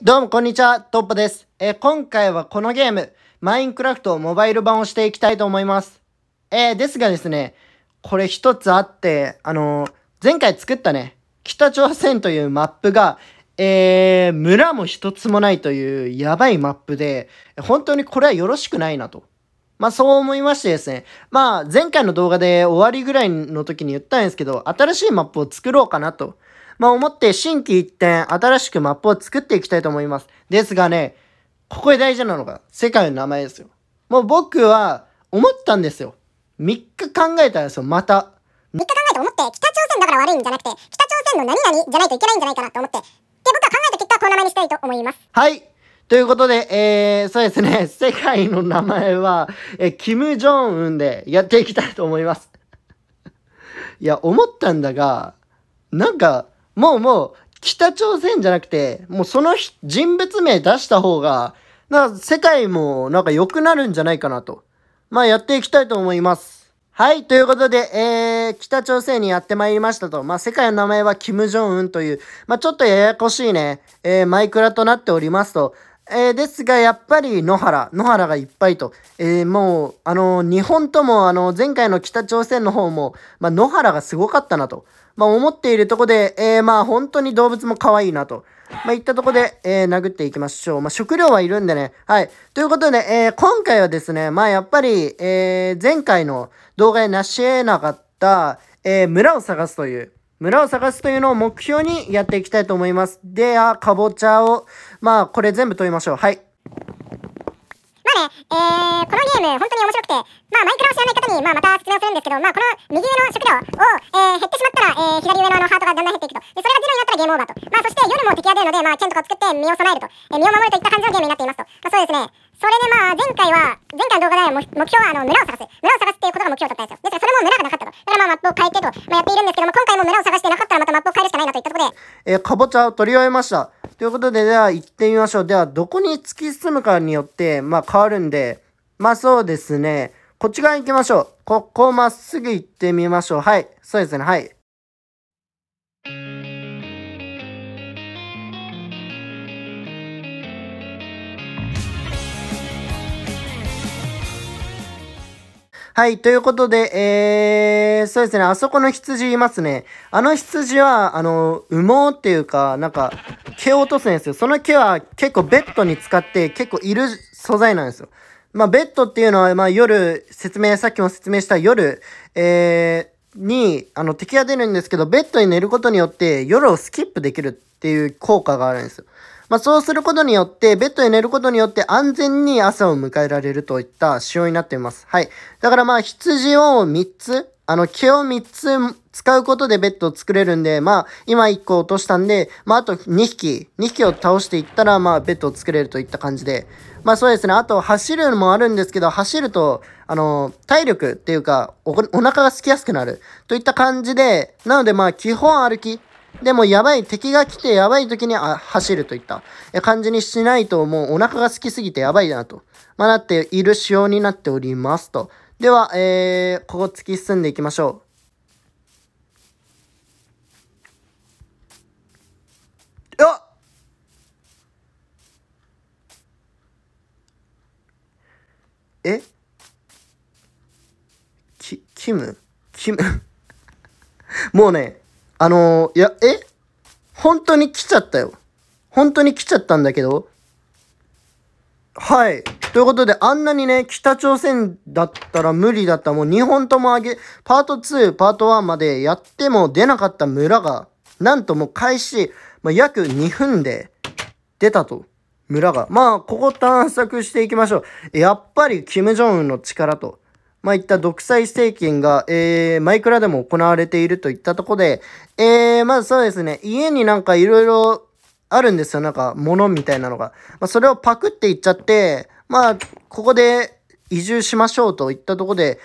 どうも、こんにちは。トッポです。えー、今回はこのゲーム、マインクラフトモバイル版をしていきたいと思います。えー、ですがですね、これ一つあって、あのー、前回作ったね、北朝鮮というマップが、えー、村も一つもないというやばいマップで、本当にこれはよろしくないなと。まあそう思いましてですね。まあ前回の動画で終わりぐらいの時に言ったんですけど、新しいマップを作ろうかなと。まあ、思って新規一点、新しくマップを作っていきたいと思います。ですがね、ここで大事なのが、世界の名前ですよ。もう僕は、思ったんですよ。3日考えたんですよ、また。3日考えて思って、北朝鮮だから悪いんじゃなくて、北朝鮮の何々じゃないといけないんじゃないかなと思って、で、僕は考えた結果、この名前にしたいと思います。はい。ということで、えー、そうですね、世界の名前は、えー、キム・ジョンウンでやっていきたいと思います。いや、思ったんだが、なんか、もうもう、北朝鮮じゃなくて、もうその人物名出した方が、な世界もなんか良くなるんじゃないかなと。まあやっていきたいと思います。はい、ということで、えー、北朝鮮にやってまいりましたと。まあ世界の名前はキム・ジョンウンという、まあちょっとややこしいね、えー、マイクラとなっておりますと。えー、ですが、やっぱり野原、野原がいっぱいと、えー、もう、あのー、日本とも、あの前回の北朝鮮の方も、まあ、野原がすごかったなと。まあ、思っているとこで、えー、まあ、本当に動物も可愛いなと。まあ、いったとこで、えー、殴っていきましょう。まあ、食料はいるんでね。はい。ということで、えー、今回はですね、まあ、やっぱり、えー、前回の動画で成し得なかった、えー、村を探すという、村を探すというのを目標にやっていきたいと思います。で、は、かぼちゃを、まあ、これ全部取りましょう。はい。ね、えー、このゲーム、本当に面白くて、まあ、マイクラを知らない方に、まあ、また説明をするんですけど、まあ、この右上の食料を、えー、減ってしまったら、えー、左上のあのハートがだんだん減っていくと。で、それがロになったらゲームオーバーと。まあ、そして夜も敵が出るので、まあ、剣とかを作って身を備えると。えー、身を守るといった感じのゲームになっていますと。まあ、そうですね。それでまあ、前回は、前回の動画で目標は、あの、村を探す。村を探すっていうことが目標だったんですよ。ですから、それも村がなかったと。だからまあ、マップを変えてと、まあ、やっているんですけども、今回も村を探してなかったらまたマップを変えるしかないなといったところで。えー、かぼちゃを取り終えました。ということで、では行ってみましょう。では、どこに突き進むかによって、まあ変わるんで、まあそうですね。こっち側行きましょう。ここまっすぐ行ってみましょう。はい。そうですね。はい。はい、ということで、えー、そうですね、あそこの羊いますね。あの羊は、あの、羽毛っていうか、なんか、毛を落とすんですよ。その毛は結構ベッドに使って、結構いる素材なんですよ。まあ、ベッドっていうのは、まあ、夜、説明、さっきも説明した夜、えー、に、あの、敵が出るんですけど、ベッドに寝ることによって、夜をスキップできるっていう効果があるんですよ。まあ、そうすることによって、ベッドで寝ることによって安全に朝を迎えられるといった仕様になっています。はい。だからまあ、羊を3つ、あの、毛を3つ使うことでベッドを作れるんで、まあ、今1個落としたんで、まあ、あと2匹、2匹を倒していったら、まあ、ベッドを作れるといった感じで。まあ、そうですね。あと、走るのもあるんですけど、走ると、あの、体力っていうか、お、お腹が空きやすくなる。といった感じで、なので、まあ、基本歩き。でもやばい、敵が来てやばい時にあ走るといった感じにしないともうお腹が空きすぎてやばいなと、まあ、なっている仕様になっておりますと。では、えー、ここ突き進んでいきましょう。えキ、キムキム もうね、あのー、いや、え本当に来ちゃったよ。本当に来ちゃったんだけど。はい。ということで、あんなにね、北朝鮮だったら無理だったもう2本とも上げ、パート2、パート1までやっても出なかった村が、なんともう開始、まあ、約2分で出たと。村が。まあ、ここ探索していきましょう。やっぱり、キム・ジョンウンの力と。まあ、いった独裁政権が、えー、マイクラでも行われているといったとこで、えー、まずそうですね、家になんかいろいろあるんですよ、なんか物みたいなのが。まあ、それをパクっていっちゃって、まあ、ここで移住しましょうといったとこで、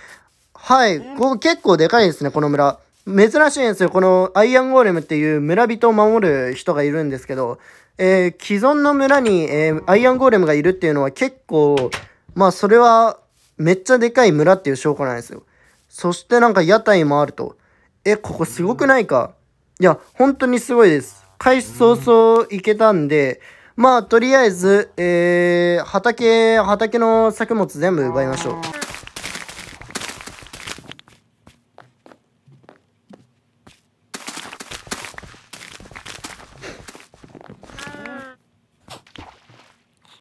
はい、ここ結構でかいですね、この村。珍しいんですよ、このアイアンゴーレムっていう村人を守る人がいるんですけど、えー、既存の村に、えー、アイアンゴーレムがいるっていうのは結構、まあそれはめっちゃでかい村っていう証拠なんですよ。そしてなんか屋台もあると。え、ここすごくないかいや、本当にすごいです。開始早々行けたんで、まあ、とりあえず、えー、畑、畑の作物全部奪いましょう。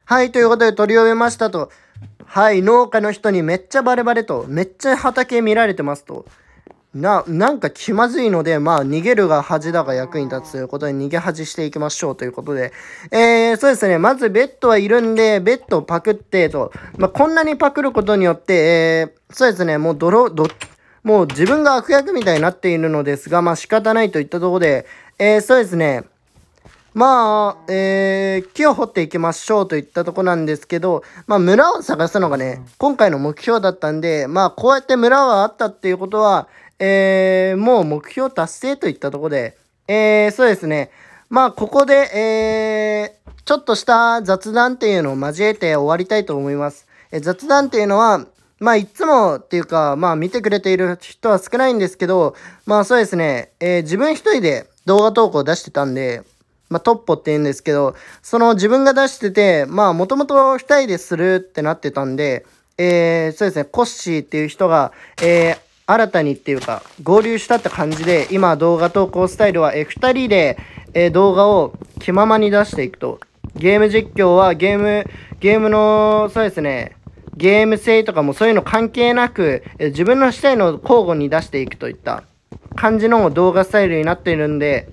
はい、ということで取り終えましたと。はい、農家の人にめっちゃバレバレと、めっちゃ畑見られてますと。な、なんか気まずいので、まあ、逃げるが恥だが役に立つということで、逃げ恥していきましょうということで。えー、そうですね。まず、ベッドはいるんで、ベッドをパクってと。まあ、こんなにパクることによって、えー、そうですね。もう、泥、ど、もう自分が悪役みたいになっているのですが、まあ、仕方ないといったところで、えー、そうですね。まあ、えー、木を掘っていきましょうといったとこなんですけど、まあ、村を探すのがね、今回の目標だったんで、まあ、こうやって村はあったっていうことは、えー、もう目標達成といったとこで、えー、そうですね。まあ、ここで、えー、ちょっとした雑談っていうのを交えて終わりたいと思います。え雑談っていうのは、まあ、いつもっていうか、まあ、見てくれている人は少ないんですけど、まあ、そうですね。えー、自分一人で動画投稿出してたんで、まあ、トッポって言うんですけど、その自分が出してて、まあ、もともと二人でするってなってたんで、えー、そうですね、コッシーっていう人が、えー、新たにっていうか、合流したって感じで、今動画投稿スタイルは、えー、二人で、えー、動画を気ままに出していくと。ゲーム実況はゲーム、ゲームの、そうですね、ゲーム性とかもそういうの関係なく、え自分のしたいのを交互に出していくといった感じの動画スタイルになっているんで、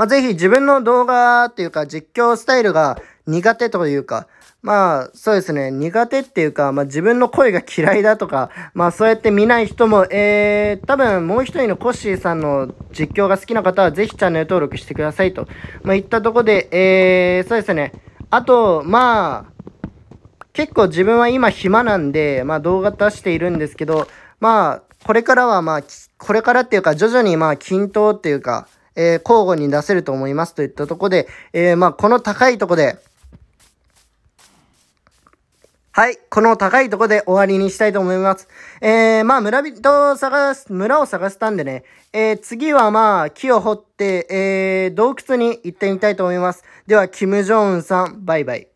まあ、ぜひ自分の動画っていうか実況スタイルが苦手というか、まあそうですね、苦手っていうか、まあ自分の声が嫌いだとか、まあそうやって見ない人も、えー、多分もう一人のコッシーさんの実況が好きな方はぜひチャンネル登録してくださいと、まあいったとこで、えー、そうですね、あと、まあ、結構自分は今暇なんで、まあ動画出しているんですけど、まあこれからはまあ、これからっていうか徐々にまあ均等っていうか、えー、交互に出せると思いますといったとこで、えー、まあ、この高いとこで、はい。この高いとこで終わりにしたいと思います。えー、まあ、村人を探す、村を探したんでね、えー、次はまあ、木を掘って、えー、洞窟に行ってみたいと思います。では、キム・ジョンウンさん、バイバイ。